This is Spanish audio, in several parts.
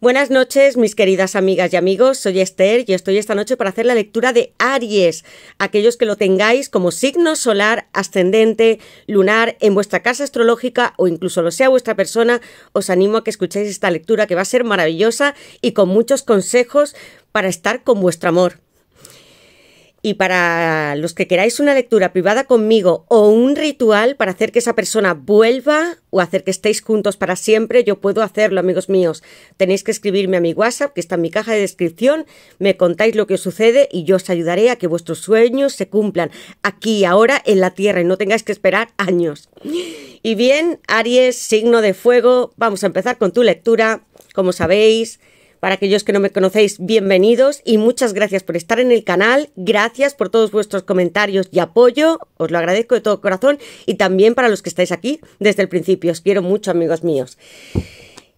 Buenas noches, mis queridas amigas y amigos. Soy Esther y estoy esta noche para hacer la lectura de Aries. Aquellos que lo tengáis como signo solar, ascendente, lunar, en vuestra casa astrológica o incluso lo sea vuestra persona, os animo a que escuchéis esta lectura que va a ser maravillosa y con muchos consejos para estar con vuestro amor. Y para los que queráis una lectura privada conmigo o un ritual para hacer que esa persona vuelva o hacer que estéis juntos para siempre, yo puedo hacerlo, amigos míos. Tenéis que escribirme a mi WhatsApp, que está en mi caja de descripción, me contáis lo que os sucede y yo os ayudaré a que vuestros sueños se cumplan aquí ahora en la Tierra y no tengáis que esperar años. Y bien, Aries, signo de fuego, vamos a empezar con tu lectura. Como sabéis, para aquellos que no me conocéis, bienvenidos y muchas gracias por estar en el canal, gracias por todos vuestros comentarios y apoyo, os lo agradezco de todo corazón y también para los que estáis aquí desde el principio, os quiero mucho amigos míos.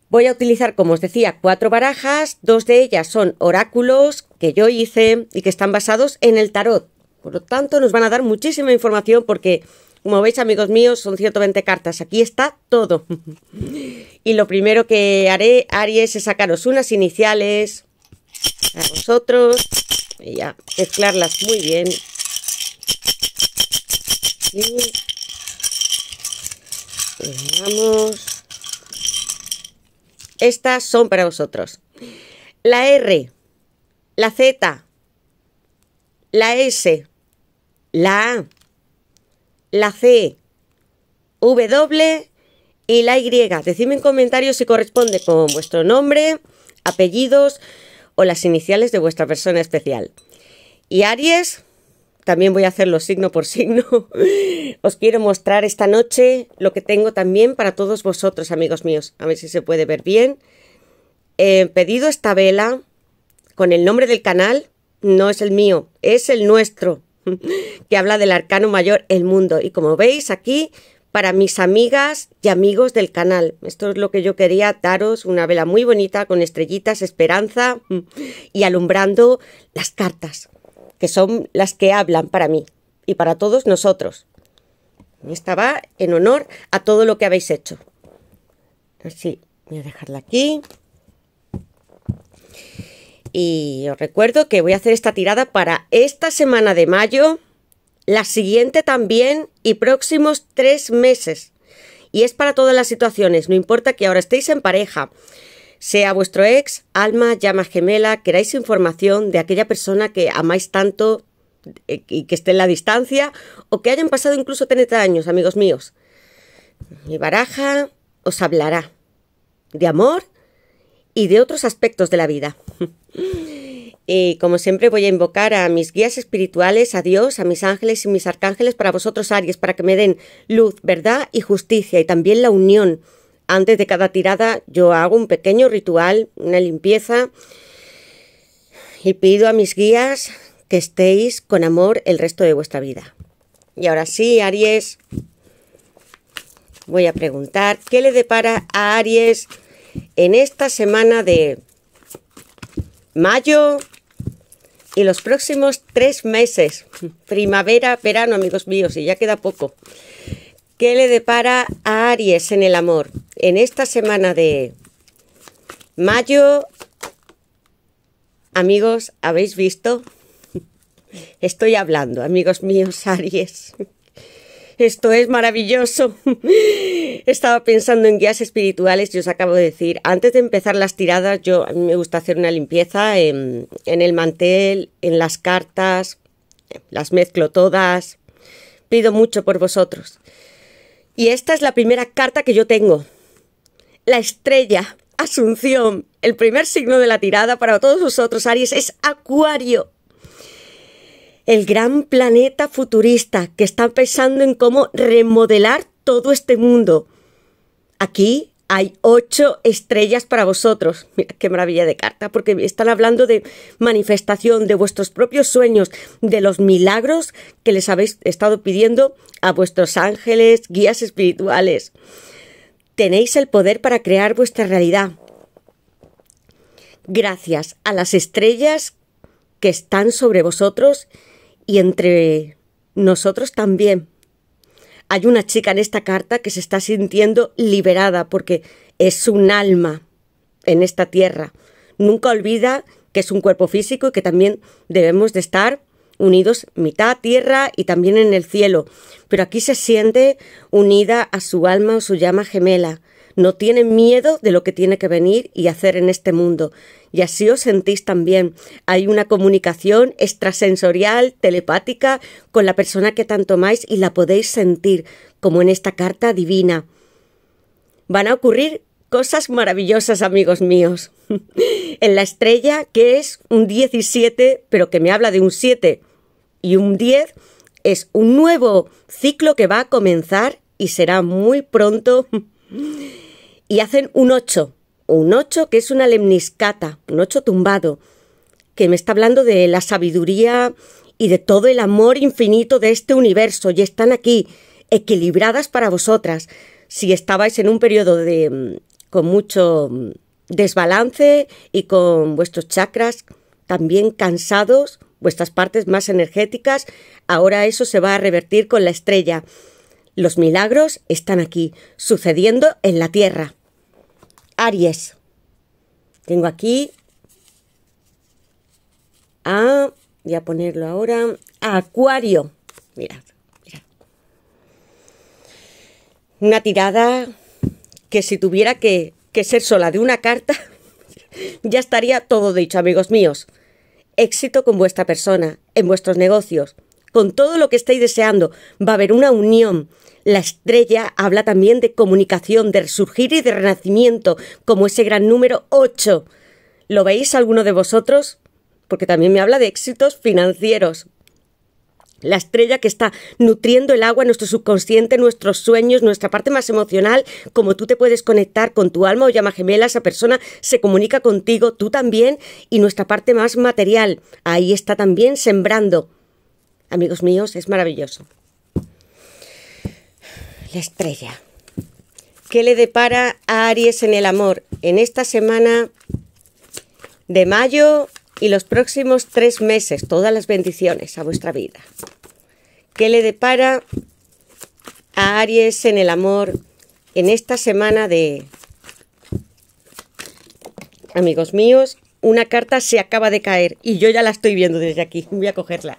Voy a utilizar, como os decía, cuatro barajas, dos de ellas son oráculos que yo hice y que están basados en el tarot. Por lo tanto, nos van a dar muchísima información porque como veis, amigos míos, son 120 cartas. Aquí está todo. y lo primero que haré, Aries, es sacaros unas iniciales a vosotros. Y ya, mezclarlas muy bien. vamos. Estas son para vosotros. La R, la Z, la S, la A la C, W y la Y. decime en comentarios si corresponde con vuestro nombre, apellidos o las iniciales de vuestra persona especial. Y Aries, también voy a hacerlo signo por signo. Os quiero mostrar esta noche lo que tengo también para todos vosotros, amigos míos. A ver si se puede ver bien. He pedido esta vela con el nombre del canal. No es el mío, es el nuestro. que habla del arcano mayor, el mundo. Y como veis aquí, para mis amigas y amigos del canal. Esto es lo que yo quería daros, una vela muy bonita con estrellitas, esperanza y alumbrando las cartas, que son las que hablan para mí y para todos nosotros. Esta va en honor a todo lo que habéis hecho. Así, voy a dejarla aquí. Y os recuerdo que voy a hacer esta tirada para esta semana de mayo, la siguiente también y próximos tres meses. Y es para todas las situaciones, no importa que ahora estéis en pareja, sea vuestro ex, alma, llama gemela, queráis información de aquella persona que amáis tanto eh, y que esté en la distancia o que hayan pasado incluso 30 años, amigos míos. Mi baraja os hablará de amor y de otros aspectos de la vida. Y eh, como siempre voy a invocar a mis guías espirituales, a Dios, a mis ángeles y mis arcángeles para vosotros, Aries, para que me den luz, verdad y justicia y también la unión. Antes de cada tirada yo hago un pequeño ritual, una limpieza y pido a mis guías que estéis con amor el resto de vuestra vida. Y ahora sí, Aries, voy a preguntar, ¿qué le depara a Aries? en esta semana de mayo y los próximos tres meses, primavera, verano, amigos míos, y ya queda poco. ¿Qué le depara a Aries en el amor? En esta semana de mayo, amigos, ¿habéis visto? Estoy hablando, amigos míos, Aries. Esto es maravilloso. Estaba pensando en guías espirituales y os acabo de decir, antes de empezar las tiradas, yo a mí me gusta hacer una limpieza en, en el mantel, en las cartas, las mezclo todas. Pido mucho por vosotros. Y esta es la primera carta que yo tengo. La estrella, Asunción, el primer signo de la tirada para todos vosotros, Aries, es Acuario el gran planeta futurista que está pensando en cómo remodelar todo este mundo. Aquí hay ocho estrellas para vosotros. Mira qué maravilla de carta, porque están hablando de manifestación de vuestros propios sueños, de los milagros que les habéis estado pidiendo a vuestros ángeles, guías espirituales. Tenéis el poder para crear vuestra realidad. Gracias a las estrellas que están sobre vosotros y entre nosotros también. Hay una chica en esta carta que se está sintiendo liberada porque es un alma en esta tierra. Nunca olvida que es un cuerpo físico y que también debemos de estar unidos mitad tierra y también en el cielo. Pero aquí se siente unida a su alma o su llama gemela. No tienen miedo de lo que tiene que venir y hacer en este mundo. Y así os sentís también. Hay una comunicación extrasensorial, telepática, con la persona que tanto amáis y la podéis sentir, como en esta carta divina. Van a ocurrir cosas maravillosas, amigos míos. en la estrella, que es un 17, pero que me habla de un 7 y un 10, es un nuevo ciclo que va a comenzar y será muy pronto Y hacen un ocho, un ocho que es una lemniscata, un ocho tumbado, que me está hablando de la sabiduría y de todo el amor infinito de este universo y están aquí, equilibradas para vosotras. Si estabais en un periodo de mm, con mucho mm, desbalance y con vuestros chakras también cansados, vuestras partes más energéticas, ahora eso se va a revertir con la estrella. Los milagros están aquí, sucediendo en la tierra. Aries. Tengo aquí a, voy a ponerlo ahora, Acuario. Mirad, mirad. Una tirada que si tuviera que, que ser sola de una carta, ya estaría todo dicho, amigos míos. Éxito con vuestra persona, en vuestros negocios, con todo lo que estáis deseando. Va a haber una unión. La estrella habla también de comunicación, de resurgir y de renacimiento, como ese gran número 8. ¿Lo veis alguno de vosotros? Porque también me habla de éxitos financieros. La estrella que está nutriendo el agua, nuestro subconsciente, nuestros sueños, nuestra parte más emocional, como tú te puedes conectar con tu alma o llama gemela, esa persona se comunica contigo, tú también, y nuestra parte más material. Ahí está también sembrando. Amigos míos, es maravilloso. La estrella. ¿Qué le depara a Aries en el amor en esta semana de mayo y los próximos tres meses? Todas las bendiciones a vuestra vida. ¿Qué le depara a Aries en el amor en esta semana de... Amigos míos, una carta se acaba de caer y yo ya la estoy viendo desde aquí. Voy a cogerla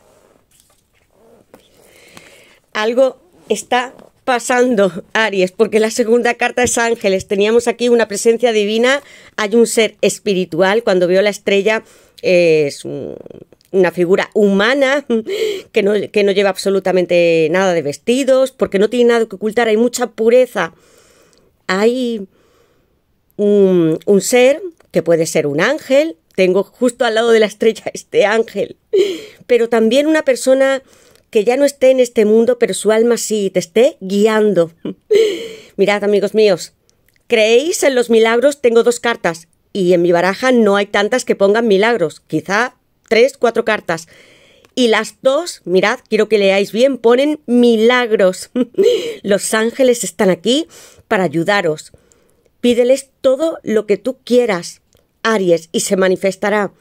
algo está pasando, Aries, porque la segunda carta es ángeles. Teníamos aquí una presencia divina, hay un ser espiritual. Cuando veo la estrella es una figura humana que no, que no lleva absolutamente nada de vestidos, porque no tiene nada que ocultar, hay mucha pureza. Hay un ser que puede ser un ángel, tengo justo al lado de la estrella este ángel, pero también una persona que ya no esté en este mundo, pero su alma sí, te esté guiando. Mirad, amigos míos, ¿creéis en los milagros? Tengo dos cartas, y en mi baraja no hay tantas que pongan milagros, quizá tres, cuatro cartas. Y las dos, mirad, quiero que leáis bien, ponen milagros. Los ángeles están aquí para ayudaros. Pídeles todo lo que tú quieras, Aries, y se manifestará.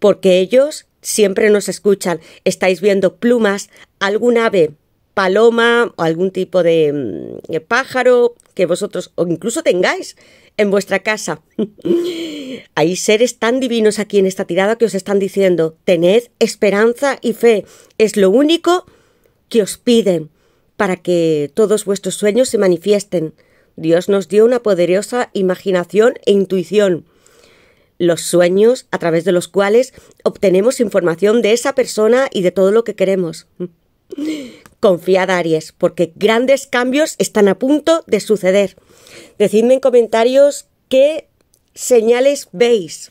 Porque ellos siempre nos escuchan. Estáis viendo plumas, algún ave, paloma o algún tipo de, mm, pájaro que vosotros o incluso tengáis en vuestra casa. Hay seres tan divinos aquí en esta tirada que os están diciendo, tened esperanza y fe. Es lo único que os piden para que todos vuestros sueños se manifiesten. Dios nos dio una poderosa imaginación e intuición los sueños a través de los cuales obtenemos información de esa persona y de todo lo que queremos. Confiad, Aries, porque grandes cambios están a punto de suceder. Decidme en comentarios qué señales veis.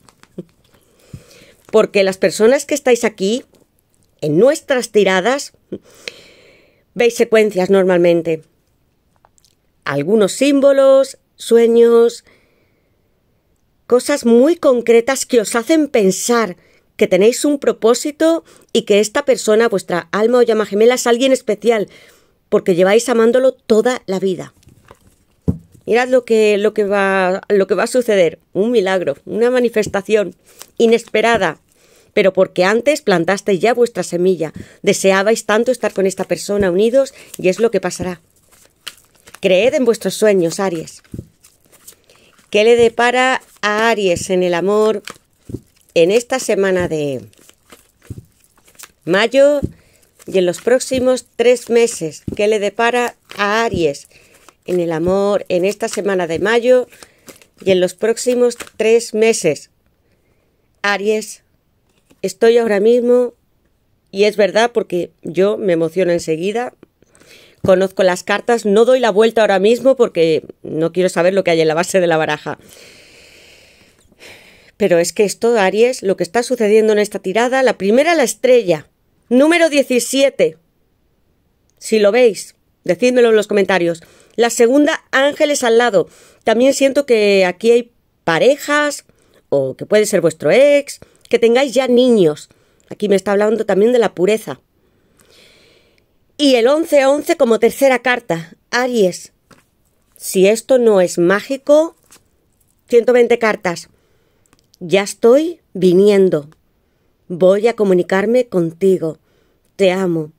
Porque las personas que estáis aquí, en nuestras tiradas, veis secuencias normalmente. Algunos símbolos, sueños, cosas muy concretas que os hacen pensar que tenéis un propósito y que esta persona, vuestra alma o llama gemela, es alguien especial, porque lleváis amándolo toda la vida. Mirad lo que, lo que, va, lo que va a suceder, un milagro, una manifestación inesperada, pero porque antes plantasteis ya vuestra semilla, deseabais tanto estar con esta persona unidos y es lo que pasará. Creed en vuestros sueños, Aries. ¿Qué le depara a Aries en el amor en esta semana de mayo y en los próximos tres meses? ¿Qué le depara a Aries en el amor en esta semana de mayo y en los próximos tres meses? Aries, estoy ahora mismo, y es verdad porque yo me emociono enseguida, conozco las cartas, no doy la vuelta ahora mismo porque no quiero saber lo que hay en la base de la baraja. Pero es que esto, Aries, lo que está sucediendo en esta tirada, la primera la estrella, número 17. Si lo veis, decídmelo en los comentarios. La segunda, ángeles al lado. También siento que aquí hay parejas o que puede ser vuestro ex, que tengáis ya niños. Aquí me está hablando también de la pureza. Y el 11-11 como tercera carta, Aries. Si esto no es mágico, 120 cartas. Ya estoy viniendo. Voy a comunicarme contigo. Te amo.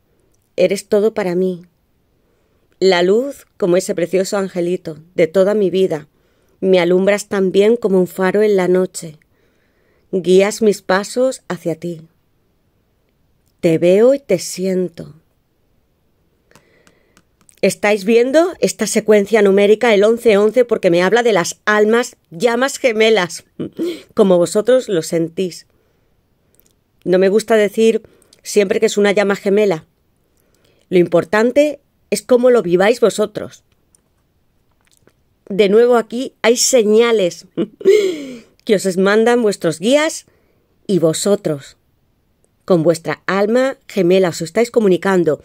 Eres todo para mí. La luz como ese precioso angelito de toda mi vida. Me alumbras también como un faro en la noche. Guías mis pasos hacia ti. Te veo y te siento. Estáis viendo esta secuencia numérica, el 1111, porque me habla de las almas llamas gemelas, como vosotros lo sentís. No me gusta decir siempre que es una llama gemela. Lo importante es cómo lo viváis vosotros. De nuevo aquí hay señales que os mandan vuestros guías y vosotros. Con vuestra alma gemela os estáis comunicando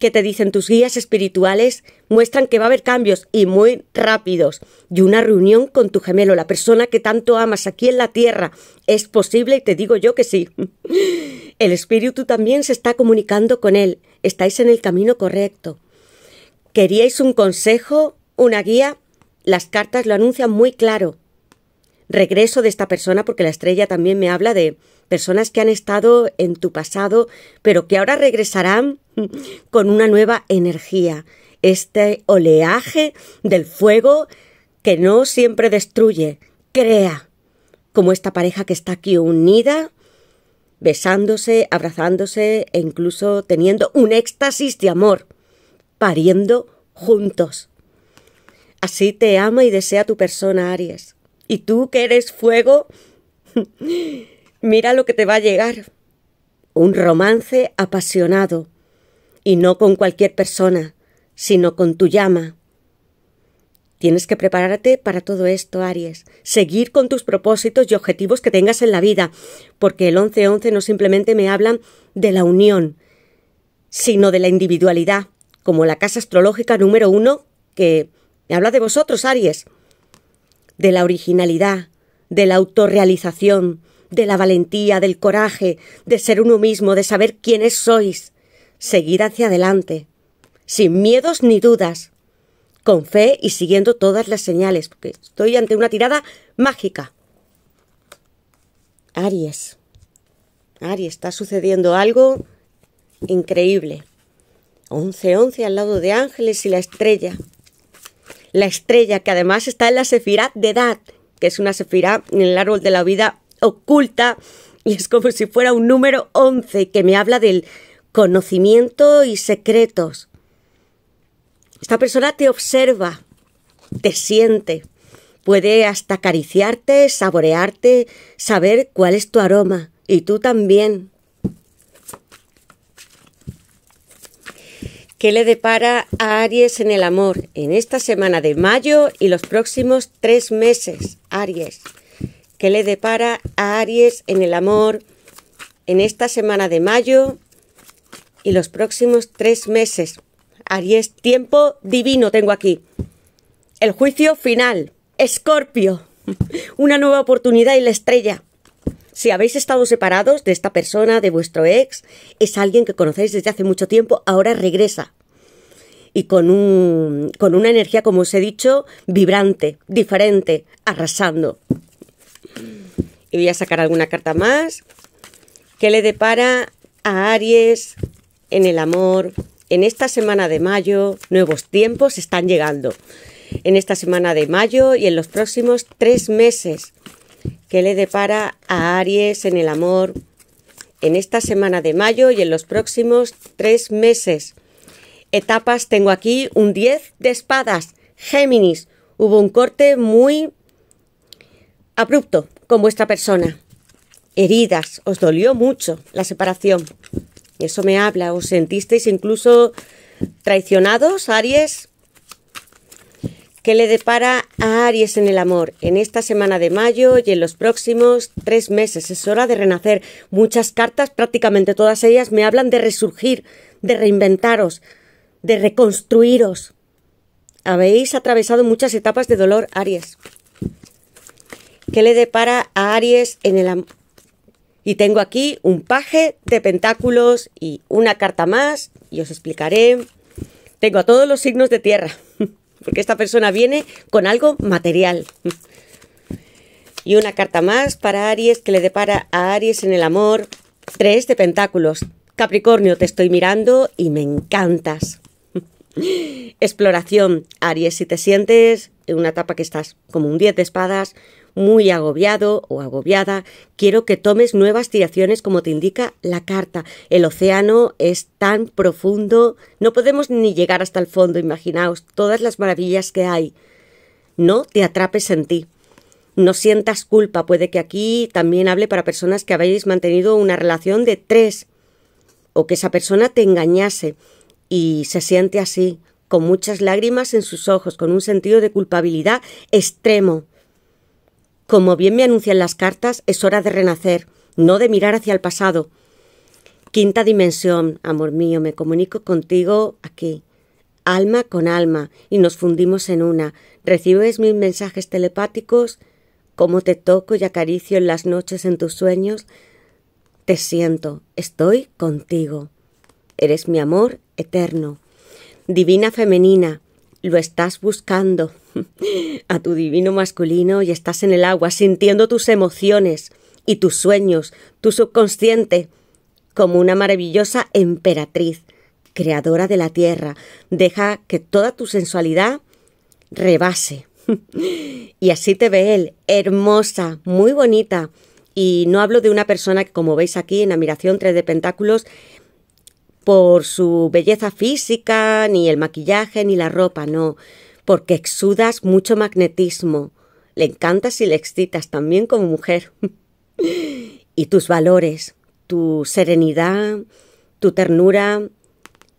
que te dicen tus guías espirituales muestran que va a haber cambios y muy rápidos. Y una reunión con tu gemelo, la persona que tanto amas aquí en la tierra, es posible y te digo yo que sí. El espíritu también se está comunicando con él. Estáis en el camino correcto. ¿Queríais un consejo? ¿Una guía? Las cartas lo anuncian muy claro. Regreso de esta persona porque la estrella también me habla de personas que han estado en tu pasado, pero que ahora regresarán con una nueva energía, este oleaje del fuego que no siempre destruye, crea, como esta pareja que está aquí unida, besándose, abrazándose e incluso teniendo un éxtasis de amor, pariendo juntos. Así te ama y desea tu persona, Aries. Y tú que eres fuego, Mira lo que te va a llegar. Un romance apasionado, y no con cualquier persona, sino con tu llama. Tienes que prepararte para todo esto, Aries, seguir con tus propósitos y objetivos que tengas en la vida, porque el 11-11 no simplemente me hablan de la unión, sino de la individualidad, como la casa astrológica número uno que me habla de vosotros, Aries, de la originalidad, de la autorrealización, de la valentía, del coraje, de ser uno mismo, de saber quiénes sois, seguir hacia adelante, sin miedos ni dudas, con fe y siguiendo todas las señales, porque estoy ante una tirada mágica. Aries, Aries, está sucediendo algo increíble. 11-11 al lado de Ángeles y la estrella. La estrella que además está en la sefirá de edad, que es una sefirá en el árbol de la vida oculta y es como si fuera un número 11 que me habla del conocimiento y secretos. Esta persona te observa, te siente, puede hasta acariciarte, saborearte, saber cuál es tu aroma y tú también. ¿Qué le depara a Aries en el amor en esta semana de mayo y los próximos tres meses, Aries? que le depara a Aries en el amor en esta semana de mayo y los próximos tres meses. Aries, tiempo divino tengo aquí. El juicio final. Escorpio. Una nueva oportunidad y la estrella. Si habéis estado separados de esta persona, de vuestro ex, es alguien que conocéis desde hace mucho tiempo, ahora regresa. Y con, un, con una energía, como os he dicho, vibrante, diferente, arrasando. Y voy a sacar alguna carta más. ¿Qué le depara a Aries en el amor? En esta semana de mayo, nuevos tiempos están llegando. En esta semana de mayo y en los próximos tres meses. ¿Qué le depara a Aries en el amor? En esta semana de mayo y en los próximos tres meses. Etapas tengo aquí un 10 de espadas. Géminis. Hubo un corte muy abrupto con vuestra persona. Heridas, os dolió mucho la separación. Eso me habla, os sentisteis incluso traicionados, Aries. ¿Qué le depara a Aries en el amor en esta semana de mayo y en los próximos tres meses? Es hora de renacer. Muchas cartas, prácticamente todas ellas, me hablan de resurgir, de reinventaros, de reconstruiros. Habéis atravesado muchas etapas de dolor, Aries. ...que le depara a Aries en el amor? Y tengo aquí un paje de pentáculos y una carta más y os explicaré. Tengo a todos los signos de tierra, porque esta persona viene con algo material. Y una carta más para Aries que le depara a Aries en el amor. Tres de pentáculos. Capricornio, te estoy mirando y me encantas. Exploración, Aries, si te sientes en una etapa que estás como un 10 de espadas, muy agobiado o agobiada, quiero que tomes nuevas tiraciones como te indica la carta. El océano es tan profundo, no podemos ni llegar hasta el fondo, imaginaos todas las maravillas que hay. No te atrapes en ti. No sientas culpa, puede que aquí también hable para personas que habéis mantenido una relación de tres o que esa persona te engañase y se siente así, con muchas lágrimas en sus ojos, con un sentido de culpabilidad extremo. Como bien me anuncian las cartas, es hora de renacer, no de mirar hacia el pasado. Quinta dimensión, amor mío, me comunico contigo aquí, alma con alma, y nos fundimos en una. Recibes mis mensajes telepáticos, cómo te toco y acaricio en las noches en tus sueños. Te siento, estoy contigo. Eres mi amor eterno. Divina femenina, lo estás buscando a tu divino masculino y estás en el agua sintiendo tus emociones y tus sueños, tu subconsciente, como una maravillosa emperatriz, creadora de la tierra. Deja que toda tu sensualidad rebase. y así te ve él, hermosa, muy bonita. Y no hablo de una persona que, como veis aquí en Admiración 3 de Pentáculos, por su belleza física, ni el maquillaje, ni la ropa, no porque exudas mucho magnetismo. Le encantas y le excitas también como mujer. y tus valores, tu serenidad, tu ternura.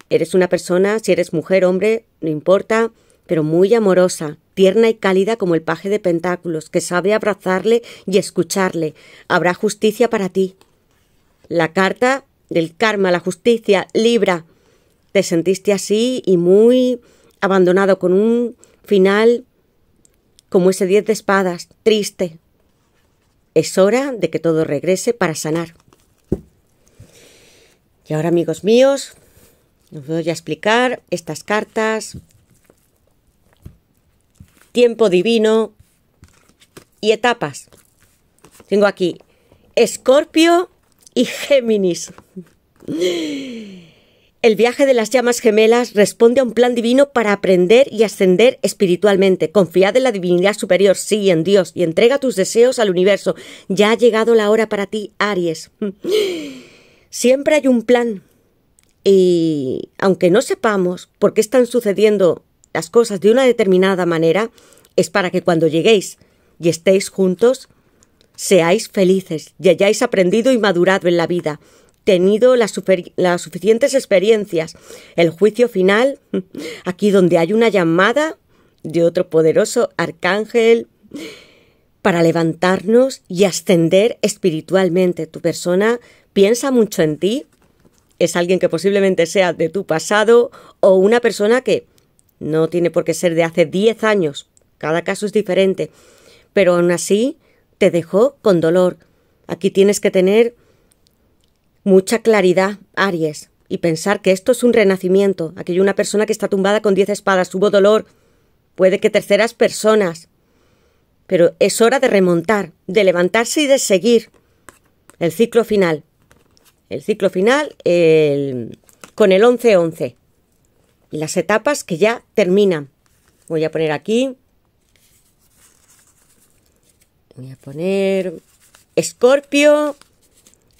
Eres una persona, si eres mujer, hombre, no importa, pero muy amorosa, tierna y cálida como el paje de pentáculos, que sabe abrazarle y escucharle. Habrá justicia para ti. La carta del karma, la justicia, libra. Te sentiste así y muy abandonado con un final como ese 10 de espadas, triste. Es hora de que todo regrese para sanar. Y ahora, amigos míos, os voy a explicar estas cartas. Tiempo divino y etapas. Tengo aquí Escorpio y Géminis. El viaje de las llamas gemelas responde a un plan divino para aprender y ascender espiritualmente. Confiad en la divinidad superior, sí, en Dios, y entrega tus deseos al universo. Ya ha llegado la hora para ti, Aries. Siempre hay un plan. Y aunque no sepamos por qué están sucediendo las cosas de una determinada manera, es para que cuando lleguéis y estéis juntos, seáis felices y hayáis aprendido y madurado en la vida tenido las, suficientes experiencias. El juicio final, aquí donde hay una llamada de otro poderoso arcángel para levantarnos y ascender espiritualmente. Tu persona piensa mucho en ti, es alguien que posiblemente sea de tu pasado o una persona que no tiene por qué ser de hace 10 años, cada caso es diferente, pero aún así te dejó con dolor. Aquí tienes que tener Mucha claridad, Aries, y pensar que esto es un renacimiento. aquello una persona que está tumbada con diez espadas, hubo dolor, puede que terceras personas. Pero es hora de remontar, de levantarse y de seguir. El ciclo final. El ciclo final con el 11-11. las etapas que ya terminan. Voy a poner aquí. Voy a poner Escorpio,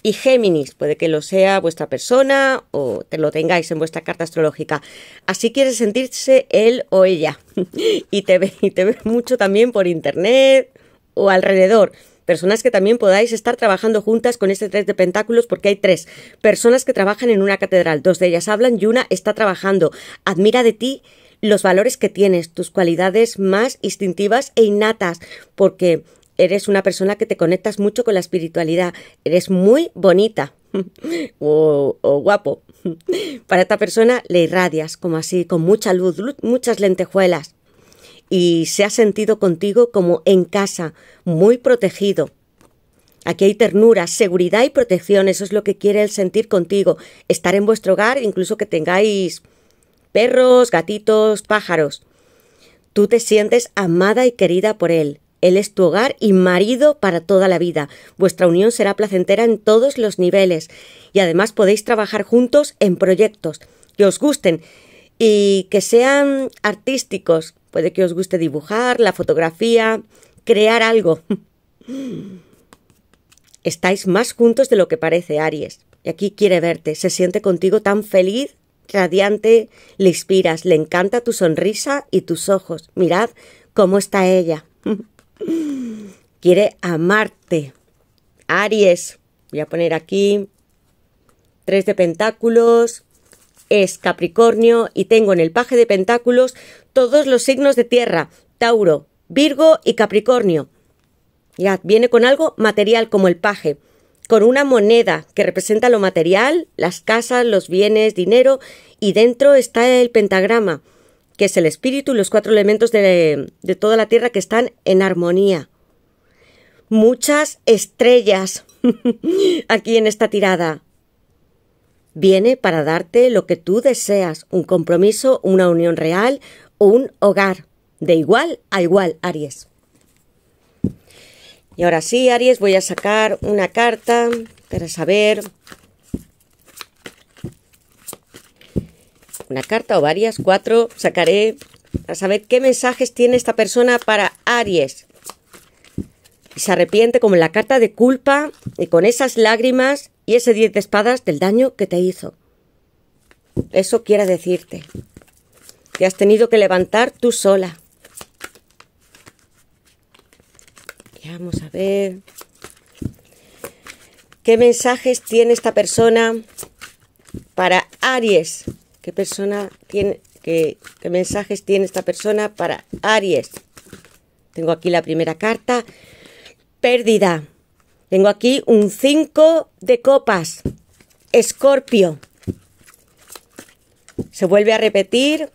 y Géminis, puede que lo sea vuestra persona o te lo tengáis en vuestra carta astrológica. Así quiere sentirse él o ella. y, te ve, y te ve mucho también por internet o alrededor. Personas que también podáis estar trabajando juntas con este tres de pentáculos, porque hay tres. Personas que trabajan en una catedral, dos de ellas hablan y una está trabajando. Admira de ti los valores que tienes, tus cualidades más instintivas e innatas, porque eres una persona que te conectas mucho con la espiritualidad, eres muy bonita o, guapo. Para esta persona le irradias como así, con mucha luz, muchas lentejuelas. Y se ha sentido contigo como en casa, muy protegido. Aquí hay ternura, seguridad y protección, eso es lo que quiere él sentir contigo. Estar en vuestro hogar, incluso que tengáis perros, gatitos, pájaros. Tú te sientes amada y querida por él. Él es tu hogar y marido para toda la vida. Vuestra unión será placentera en todos los niveles y además podéis trabajar juntos en proyectos que os gusten y que sean artísticos. Puede que os guste dibujar, la fotografía, crear algo. Estáis más juntos de lo que parece, Aries. Y aquí quiere verte, se siente contigo tan feliz, radiante, le inspiras, le encanta tu sonrisa y tus ojos. Mirad cómo está ella. Quiere amarte. Aries. Voy a poner aquí tres de pentáculos. Es Capricornio y tengo en el paje de pentáculos todos los signos de tierra. Tauro, Virgo y Capricornio. Ya, viene con algo material como el paje, con una moneda que representa lo material, las casas, los bienes, dinero, y dentro está el pentagrama que es el espíritu y los cuatro elementos de, de toda la tierra que están en armonía. Muchas estrellas aquí en esta tirada. Viene para darte lo que tú deseas, un compromiso, una unión real un hogar, de igual a igual, Aries. Y ahora sí, Aries, voy a sacar una carta para saber una carta o varias, cuatro, sacaré a saber qué mensajes tiene esta persona para Aries. Y se arrepiente como la carta de culpa y con esas lágrimas y ese diez de espadas del daño que te hizo. Eso quiere decirte. que has tenido que levantar tú sola. Y vamos a ver. ¿Qué mensajes tiene esta persona para Aries? ¿Qué persona tiene, qué, mensajes tiene esta persona para Aries? Tengo aquí la primera carta, pérdida. Tengo aquí un 5 de copas, escorpio. Se vuelve a repetir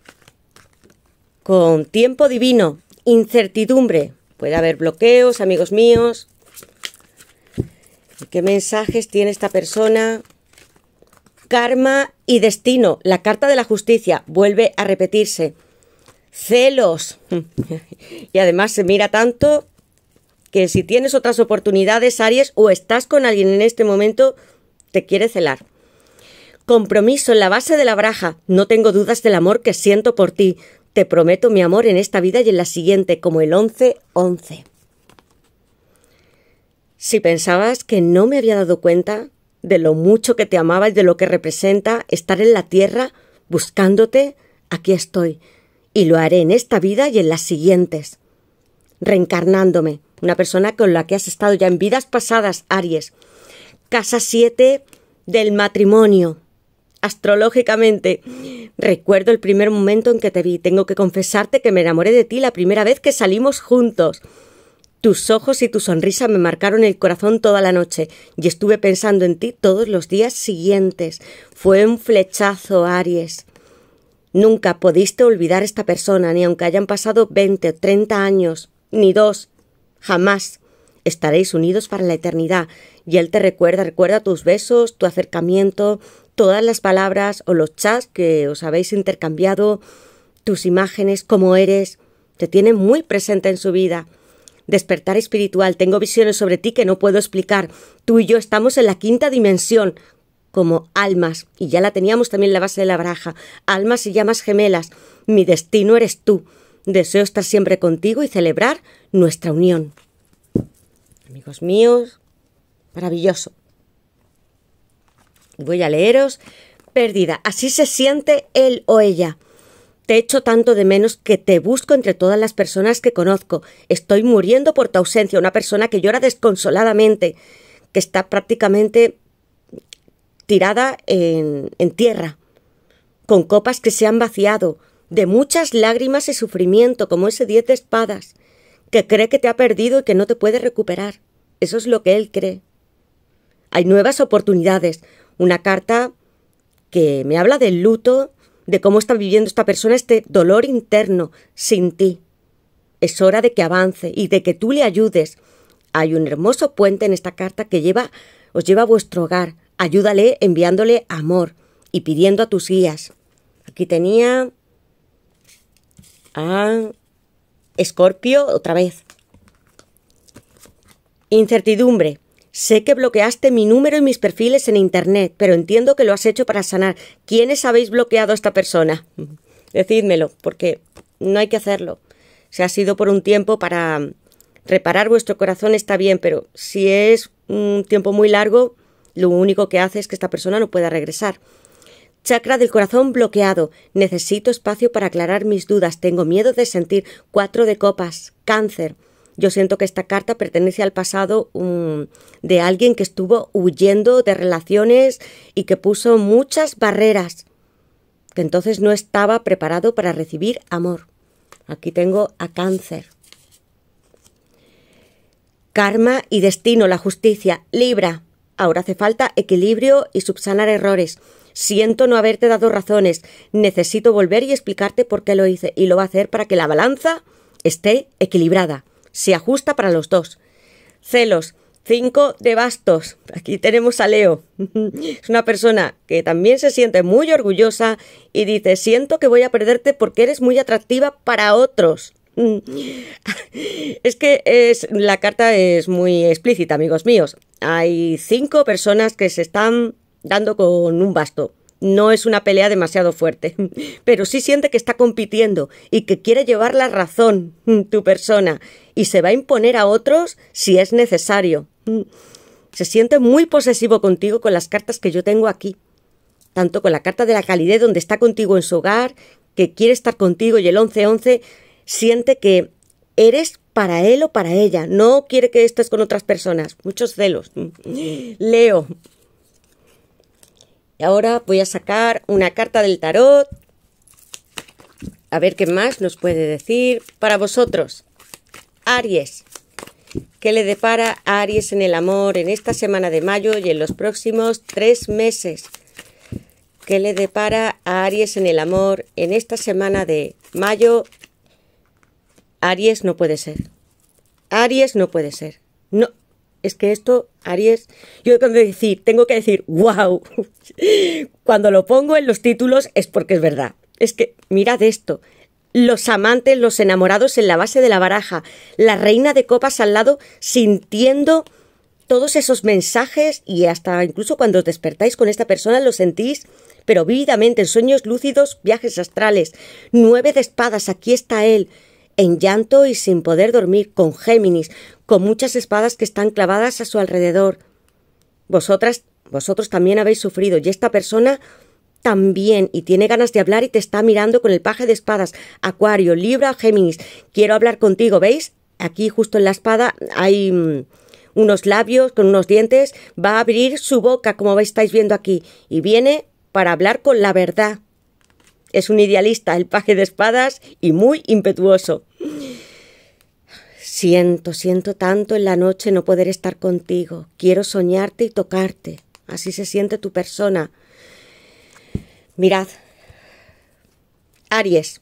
con tiempo divino, incertidumbre. Puede haber bloqueos, amigos míos. ¿Qué mensajes tiene esta persona Karma y destino. La carta de la justicia vuelve a repetirse. Celos. y además se mira tanto que si tienes otras oportunidades, Aries, o estás con alguien en este momento, te quiere celar. Compromiso en la base de la braja, No tengo dudas del amor que siento por ti. Te prometo mi amor en esta vida y en la siguiente, como el 11-11. Si pensabas que no me había dado cuenta, de lo mucho que te amaba y de lo que representa estar en la tierra buscándote, aquí estoy, y lo haré en esta vida y en las siguientes. Reencarnándome, una persona con la que has estado ya en vidas pasadas, Aries. Casa 7 del matrimonio. Astrológicamente, recuerdo el primer momento en que te vi. Tengo que confesarte que me enamoré de ti la primera vez que salimos juntos. Tus ojos y tu sonrisa me marcaron el corazón toda la noche y estuve pensando en ti todos los días siguientes. Fue un flechazo, Aries. Nunca pudiste olvidar esta persona, ni aunque hayan pasado veinte o treinta años, ni dos. Jamás. Estaréis unidos para la eternidad, y él te recuerda, recuerda tus besos, tu acercamiento, todas las palabras o los chats que os habéis intercambiado, tus imágenes, cómo eres. Te tiene muy presente en su vida. Despertar espiritual, tengo visiones sobre ti que no puedo explicar. Tú y yo estamos en la quinta dimensión, como almas, y ya la teníamos también en la base de la baraja, almas y llamas gemelas. Mi destino eres tú. Deseo estar siempre contigo y celebrar nuestra unión. Amigos míos, maravilloso. Voy a leeros. Perdida. Así se siente él o ella. Te echo tanto de menos que te busco entre todas las personas que conozco. Estoy muriendo por tu ausencia, una persona que llora desconsoladamente, que está prácticamente tirada en, en tierra, con copas que se han vaciado, de muchas lágrimas y sufrimiento, como ese diez de espadas, que cree que te ha perdido y que no te puede recuperar. Eso es lo que él cree. Hay nuevas oportunidades. Una carta que me habla del luto de cómo está viviendo esta persona este dolor interno sin ti. Es hora de que avance y de que tú le ayudes. Hay un hermoso puente en esta carta que lleva, os lleva a vuestro hogar. Ayúdale enviándole amor y pidiendo a tus guías. Aquí tenía a Escorpio otra vez. Incertidumbre. Sé que bloqueaste mi número y mis perfiles en Internet, pero entiendo que lo has hecho para sanar. ¿Quiénes habéis bloqueado a esta persona? Decídmelo, porque no hay que hacerlo. Si ha sido por un tiempo para reparar vuestro corazón está bien, pero si es un tiempo muy largo, lo único que hace es que esta persona no pueda regresar. Chakra del corazón bloqueado. Necesito espacio para aclarar mis dudas. Tengo miedo de sentir. Cuatro de copas. Cáncer. Yo siento que esta carta pertenece al pasado mm, de alguien que estuvo huyendo de relaciones y que puso muchas barreras, que entonces no estaba preparado para recibir amor. Aquí tengo a cáncer. Karma y destino, la justicia, Libra. Ahora hace falta equilibrio y subsanar errores. Siento no haberte dado razones. Necesito volver y explicarte por qué lo hice. Y lo va a hacer para que la balanza esté equilibrada se ajusta para los dos. Celos, cinco de bastos. Aquí tenemos a Leo. Es una persona que también se siente muy orgullosa y dice, siento que voy a perderte porque eres muy atractiva para otros. Es que es, la carta es muy explícita, amigos míos. Hay cinco personas que se están dando con un basto no es una pelea demasiado fuerte, pero sí siente que está compitiendo y que quiere llevar la razón tu persona y se va a imponer a otros si es necesario. Se siente muy posesivo contigo con las cartas que yo tengo aquí, tanto con la carta de la calidez donde está contigo en su hogar, que quiere estar contigo y el 11-11 siente que eres para él o para ella, no quiere que estés con otras personas, muchos celos. Leo, y Ahora voy a sacar una carta del tarot. A ver qué más nos puede decir para vosotros. Aries. ¿Qué le depara a Aries en el amor en esta semana de mayo y en los próximos tres meses? ¿Qué le depara a Aries en el amor en esta semana de mayo? Aries no puede ser. Aries no puede ser. No, es que esto, Aries, yo tengo que decir, tengo que decir, wow, cuando lo pongo en los títulos es porque es verdad. Es que, mirad esto, los amantes, los enamorados en la base de la baraja, la reina de copas al lado sintiendo todos esos mensajes y hasta incluso cuando os despertáis con esta persona lo sentís, pero vívidamente en sueños lúcidos, viajes astrales, nueve de espadas, aquí está él, en llanto y sin poder dormir, con Géminis, con muchas espadas que están clavadas a su alrededor. Vosotras, vosotros también habéis sufrido y esta persona también y tiene ganas de hablar y te está mirando con el paje de espadas. Acuario, Libra, Géminis, quiero hablar contigo, ¿veis? Aquí justo en la espada hay mm, unos labios con unos dientes, va a abrir su boca como estáis viendo aquí y viene para hablar con la verdad. Es un idealista, el paje de espadas, y muy impetuoso. Siento, siento tanto en la noche no poder estar contigo. Quiero soñarte y tocarte. Así se siente tu persona. Mirad. Aries.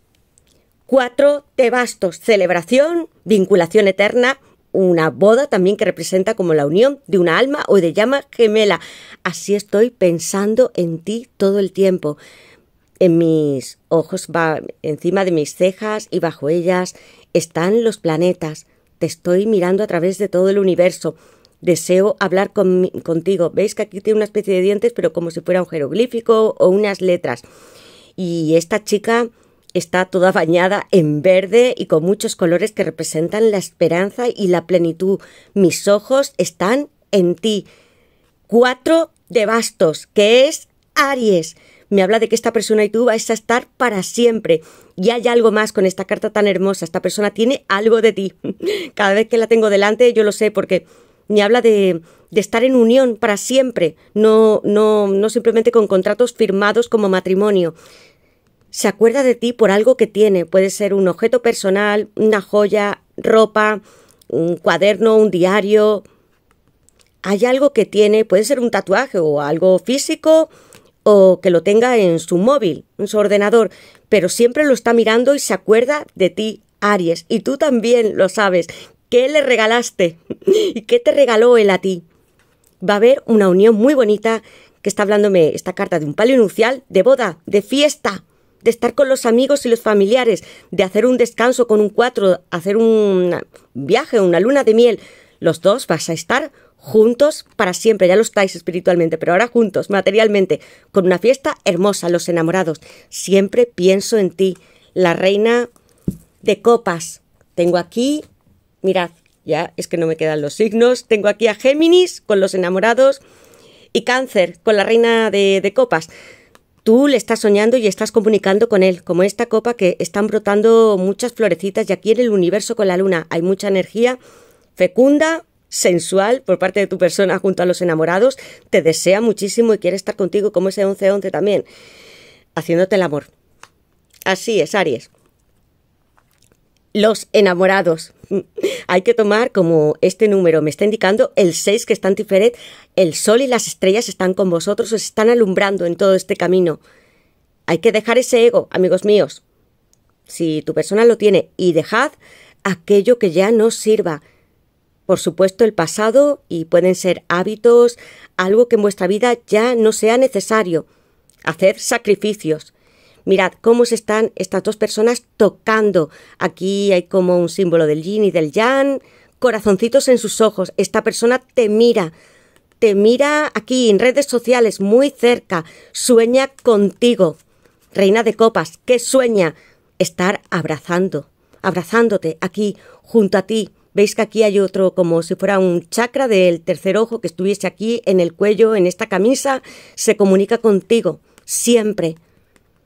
Cuatro te bastos. Celebración, vinculación eterna, una boda también que representa como la unión de una alma o de llama gemela. Así estoy pensando en ti todo el tiempo. En mis ojos, va, encima de mis cejas y bajo ellas, están los planetas. Te estoy mirando a través de todo el universo. Deseo hablar contigo. Veis que aquí tiene una especie de dientes, pero como si fuera un jeroglífico o unas letras. Y esta chica está toda bañada en verde y con muchos colores que representan la esperanza y la plenitud. Mis ojos están en ti. Cuatro de bastos, que es Aries me habla de que esta persona y tú vais a estar para siempre. Y hay algo más con esta carta tan hermosa. Esta persona tiene algo de ti. Cada vez que la tengo delante, yo lo sé, porque me habla de, de estar en unión para siempre, no, no, no simplemente con contratos firmados como matrimonio. Se acuerda de ti por algo que tiene. Puede ser un objeto personal, una joya, ropa, un cuaderno, un diario. Hay algo que tiene, puede ser un tatuaje o algo físico o que lo tenga en su móvil, en su ordenador, pero siempre lo está mirando y se acuerda de ti, Aries, y tú también lo sabes. ¿Qué le regalaste? ¿Y qué te regaló él a ti? Va a haber una unión muy bonita que está hablándome esta carta de un palio nupcial, de boda, de fiesta, de estar con los amigos y los familiares, de hacer un descanso con un cuatro, hacer un viaje, una luna de miel. Los dos vas a estar juntos para siempre, ya lo estáis espiritualmente, pero ahora juntos, materialmente, con una fiesta hermosa, los enamorados. Siempre pienso en ti, la reina de copas. Tengo aquí, mirad, ya es que no me quedan los signos, tengo aquí a Géminis con los enamorados y Cáncer con la reina de, de copas tú le estás soñando y estás comunicando con él, como esta copa que están brotando muchas florecitas y aquí en el universo con la luna hay mucha energía fecunda sensual por parte de tu persona junto a los enamorados, te desea muchísimo y quiere estar contigo como ese 11-11 también, haciéndote el amor. Así es, Aries. Los enamorados. Hay que tomar como este número me está indicando el 6 que está en Tiferet. El sol y las estrellas están con vosotros, os están alumbrando en todo este camino. Hay que dejar ese ego, amigos míos. Si tu persona lo tiene y dejad aquello que ya no sirva por supuesto, el pasado y pueden ser hábitos, algo que en vuestra vida ya no sea necesario. Hacer sacrificios. Mirad cómo se están estas dos personas tocando. Aquí hay como un símbolo del yin y del yang, corazoncitos en sus ojos. Esta persona te mira, te mira aquí en redes sociales, muy cerca, sueña contigo. Reina de copas, ¿qué sueña? Estar abrazando, abrazándote aquí, junto a ti, Veis que aquí hay otro como si fuera un chakra del tercer ojo que estuviese aquí en el cuello, en esta camisa, se comunica contigo, siempre.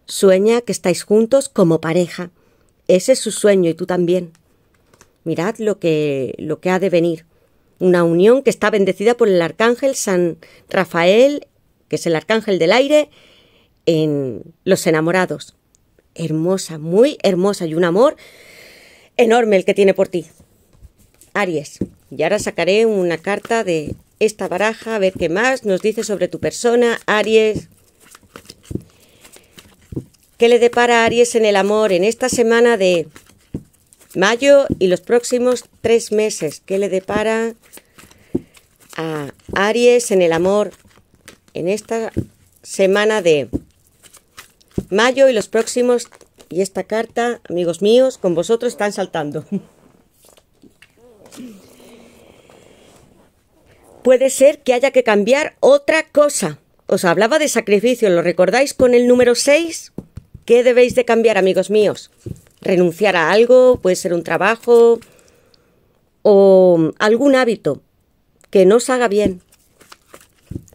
Sueña que estáis juntos como pareja. Ese es su sueño y tú también. Mirad lo que, lo que ha de venir. Una unión que está bendecida por el arcángel San Rafael, que es el arcángel del aire, en los enamorados. Hermosa, muy hermosa y un amor enorme el que tiene por ti. Aries, y ahora sacaré una carta de esta baraja, a ver qué más nos dice sobre tu persona, Aries. ¿Qué le depara a Aries en el amor en esta semana de mayo y los próximos tres meses? ¿Qué le depara a Aries en el amor en esta semana de mayo y los próximos... Y esta carta, amigos míos, con vosotros están saltando. Puede ser que haya que cambiar otra cosa. Os hablaba de sacrificio, ¿lo recordáis con el número 6? ¿Qué debéis de cambiar, amigos míos? ¿Renunciar a algo? ¿Puede ser un trabajo? ¿O algún hábito que no os haga bien?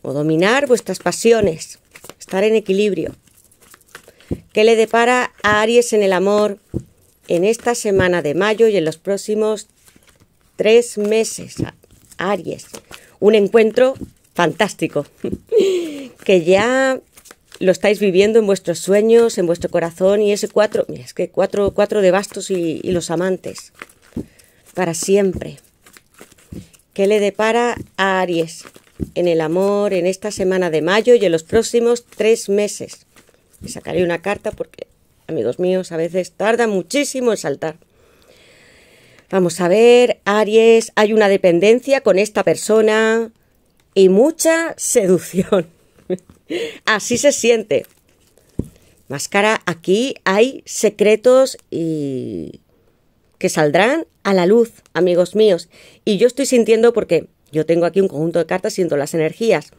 ¿O dominar vuestras pasiones? Estar en equilibrio. ¿Qué le depara a Aries en el amor en esta semana de mayo y en los próximos tres meses, Aries. Un encuentro fantástico, que ya lo estáis viviendo en vuestros sueños, en vuestro corazón y ese cuatro, mira, es que cuatro, de bastos y, los amantes, para siempre. ¿Qué le depara a Aries en el amor en esta semana de mayo y en los próximos tres meses? Sacaré una carta porque, amigos míos, a veces tarda muchísimo en saltar. Vamos a ver, Aries, hay una dependencia con esta persona y mucha seducción. Así se siente. Máscara, aquí hay secretos y que saldrán a la luz, amigos míos. Y yo estoy sintiendo porque yo tengo aquí un conjunto de cartas, siento las energías.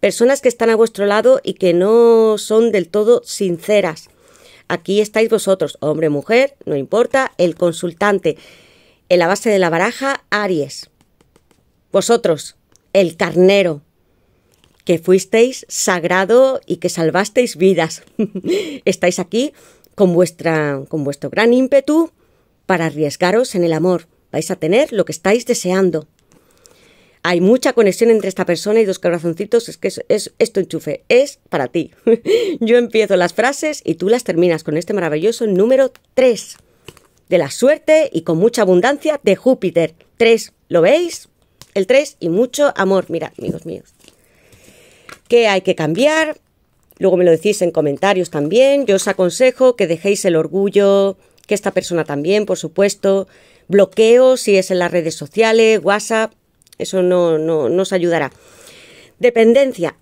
Personas que están a vuestro lado y que no son del todo sinceras. Aquí estáis vosotros, hombre, mujer, no importa, el consultante en la base de la baraja Aries. Vosotros, el carnero, que fuisteis sagrado y que salvasteis vidas. Estáis aquí con, vuestra, con vuestro gran ímpetu para arriesgaros en el amor. Vais a tener lo que estáis deseando. Hay mucha conexión entre esta persona y dos corazoncitos. Es que es, esto enchufe, es para ti. Yo empiezo las frases y tú las terminas con este maravilloso número 3 de la suerte y con mucha abundancia de Júpiter. 3, ¿lo veis? El 3 y mucho amor. Mirad, amigos míos. ¿Qué hay que cambiar? Luego me lo decís en comentarios también. Yo os aconsejo que dejéis el orgullo, que esta persona también, por supuesto. Bloqueo si es en las redes sociales, WhatsApp. Eso no, no, no os ayudará. Dependencia.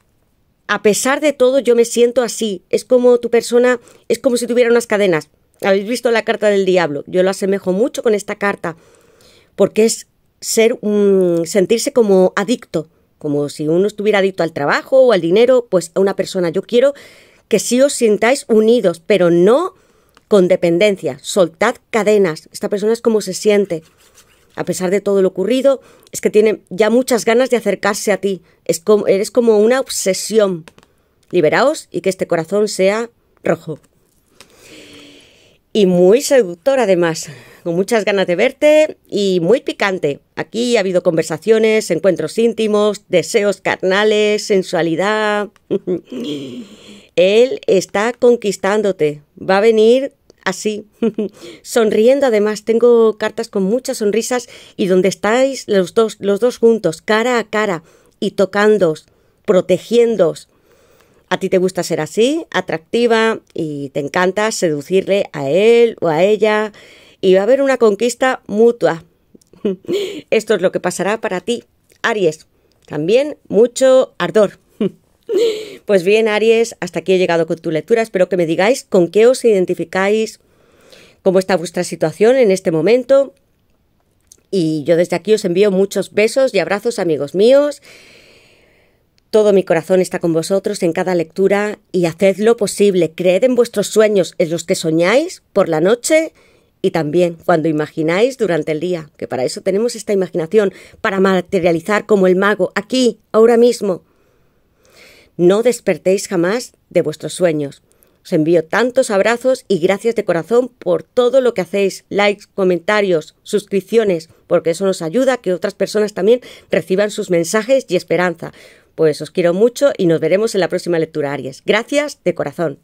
A pesar de todo, yo me siento así. Es como tu persona, es como si tuviera unas cadenas. Habéis visto la carta del diablo. Yo lo asemejo mucho con esta carta, porque es ser sentirse como adicto, como si uno estuviera adicto al trabajo o al dinero, pues a una persona. Yo quiero que sí os sintáis unidos, pero no con dependencia. Soltad cadenas. Esta persona es como se siente. A pesar de todo lo ocurrido, es que tiene ya muchas ganas de acercarse a ti. Es como, eres como una obsesión. Liberaos y que este corazón sea rojo y muy seductor además, con muchas ganas de verte y muy picante. Aquí ha habido conversaciones, encuentros íntimos, deseos carnales, sensualidad. Él está conquistándote, va a venir así, sonriendo además. Tengo cartas con muchas sonrisas y donde estáis los dos, los dos juntos, cara a cara y tocándoos, protegiéndoos a ti te gusta ser así, atractiva, y te encanta seducirle a él o a ella, y va a haber una conquista mutua. Esto es lo que pasará para ti, Aries. También mucho ardor. Pues bien, Aries, hasta aquí he llegado con tu lectura. Espero que me digáis con qué os identificáis, cómo está vuestra situación en este momento. Y yo desde aquí os envío muchos besos y abrazos, amigos míos. Todo mi corazón está con vosotros en cada lectura y haced lo posible, creed en vuestros sueños, en los que soñáis por la noche y también cuando imagináis durante el día, que para eso tenemos esta imaginación, para materializar como el mago, aquí, ahora mismo. No despertéis jamás de vuestros sueños. Os envío tantos abrazos y gracias de corazón por todo lo que hacéis, likes, comentarios, suscripciones, porque eso nos ayuda a que otras personas también reciban sus mensajes y esperanza. Pues os quiero mucho y nos veremos en la próxima lectura, Aries. Gracias de corazón.